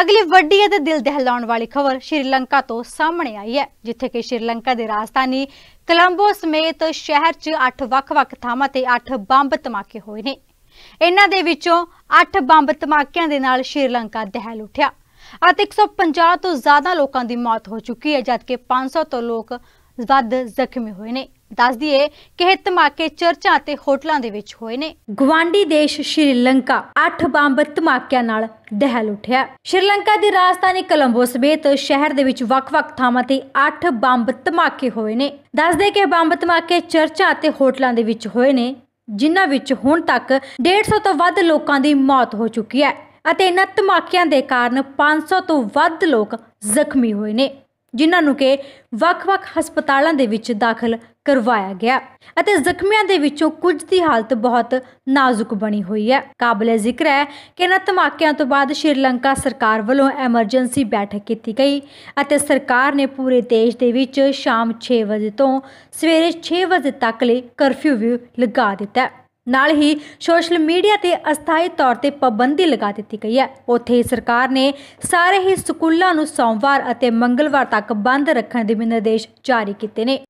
ਅਗਲੀ ਵੱਡੀ ਅਤੇ ਦਿਲ ਦਹਿਲਾਉਣ ਵਾਲੀ ਖਬਰ ਸ਼੍ਰੀਲੰਕਾ ਤੋਂ ਸਾਹਮਣੇ ਆਈ ਹੈ ਜਿੱਥੇ ਕਿ ਸ਼੍ਰੀਲੰਕਾ ਦੀ ਰਾਜਧਾਨੀ ਕਲੰਬੋ ਸਮੇਤ ਸ਼ਹਿਰ 'ਚ 8 ਵੱਖ-ਵੱਖ ਥਾਵਾਂ ਤੇ 8 ਬੰਬ ਧਮਾਕੇ ਹੋਏ ਨੇ ਇਹਨਾਂ ਦੇ ਵਿੱਚੋਂ 8 ਬੰਬ ਧਮਾਕਿਆਂ ਦੇ ਨਾਲ ਸ਼੍ਰੀਲੰਕਾ ਦਹਿਲ ਉੱਠਿਆ ਅਤੇ 150 ਤੋਂ ਜ਼ਿਆਦਾ ਲੋਕਾਂ ਦੀ ਮੌਤ ਹੋ ਚੁੱਕੀ ਹੈ ਜਦਕਿ 500 ਤੋਂ ਲੋਕ ਵੱਧ ਜ਼ਖਮੀ ਹੋਏ ਨੇ ਦੱਸ ਦਈਏ ਕਿ ਇਹ ਧਮਾਕੇ ਚਰਚਾਂ ਤੇ ਹੋਟਲਾਂ ਦੇ ਵਿੱਚ ਹੋਏ ਨੇ ਗਵਾਂਡੀ ਦੇਸ਼ ਸ਼੍ਰੀਲੰਕਾ 8 ਬੰਬ ਧਮਾਕਿਆਂ ਨਾਲ ਦਹਿਲ ਉੱਠਿਆ ਸ਼੍ਰੀਲੰਕਾ ਦੀ ਰਾਜਧਾਨੀ ਕੋਲੰਬੋ ਸਮੇਤ ਸ਼ਹਿਰ ਦੇ ਵਿੱਚ ਵੱਖ-ਵੱਖ ਥਾਵਾਂ ਤੇ 8 ਬੰਬ ਧਮਾਕੇ ਹੋਏ ਨੇ ਦੱਸਦੇ ਕਿ ਬੰਬ ਧਮਾਕੇ ਚਰਚਾਂ ਤੇ ਹੋਟਲਾਂ ਦੇ ਵਿੱਚ ਹੋਏ ਨੇ ਜਿਨ੍ਹਾਂ ਵਿੱਚ ਹੁਣ ਤੱਕ 150 ਤੋਂ ਵੱਧ ਲੋਕਾਂ ਦੀ ਮੌਤ ਹੋ ਚੁੱਕੀ ਹੈ ਅਤੇ ਇਨ੍ਹਾਂ ਧਮਾਕਿਆਂ ਦੇ ਕਾਰਨ 500 ਤੋਂ ਵੱਧ ਲੋਕ ਜ਼ਖਮੀ ਹੋਏ ਨੇ ਜਿਨ੍ਹਾਂ ਨੂੰ ਕਿ ਵੱਖ-ਵੱਖ ਹਸਪਤਾਲਾਂ ਦੇ ਵਿੱਚ ਦਾਖਲ ਕਰਵਾਇਆ ਗਿਆ ਅਤੇ ਜ਼ਖਮੀਆਂ ਦੇ ਵਿੱਚੋਂ ਕੁਝ ਦੀ ਹਾਲਤ ਬਹੁਤ ਨਾਜ਼ੁਕ ਬਣੀ ਹੋਈ ਹੈ ਕਾਬਲੇ ਜ਼ਿਕਰ ਹੈ ਕਿ ਇਹਨਾਂ ਧਮਾਕਿਆਂ ਤੋਂ ਬਾਅਦ ਸ਼੍ਰੀਲੰਕਾ ਸਰਕਾਰ ਵੱਲੋਂ ਐਮਰਜੈਂਸੀ ਬੈਠਕ ਕੀਤੀ ਗਈ ਅਤੇ ਸਰਕਾਰ ਨੇ ਪੂਰੇ ਦੇਸ਼ ਦੇ ਵਿੱਚ ਸ਼ਾਮ 6 ਵਜੇ ਤੋਂ ਸਵੇਰੇ 6 ਵਜੇ ਤੱਕ ਲਈ ਕਰਫਿਊ ਵੀ ਲਗਾ ਦਿੱਤਾ ਨਾਲ ਹੀ ਸੋਸ਼ਲ ਮੀਡੀਆ ਤੇ ਅਸਥਾਈ ਤੌਰ ਤੇ ਪਾਬੰਦੀ ਲਗਾ ਦਿੱਤੀ ਗਈ ਹੈ ਉੱਥੇ ਸਰਕਾਰ ਨੇ ਸਾਰੇ ਹੀ ਸਕੂਲਾਂ ਨੂੰ ਸੋਮਵਾਰ ਅਤੇ ਮੰਗਲਵਾਰ ਤੱਕ ਬੰਦ ਰੱਖਣ ਦੇ ਵੀ ਨਿਰਦੇਸ਼ ਜਾਰੀ ਕੀਤੇ ਨੇ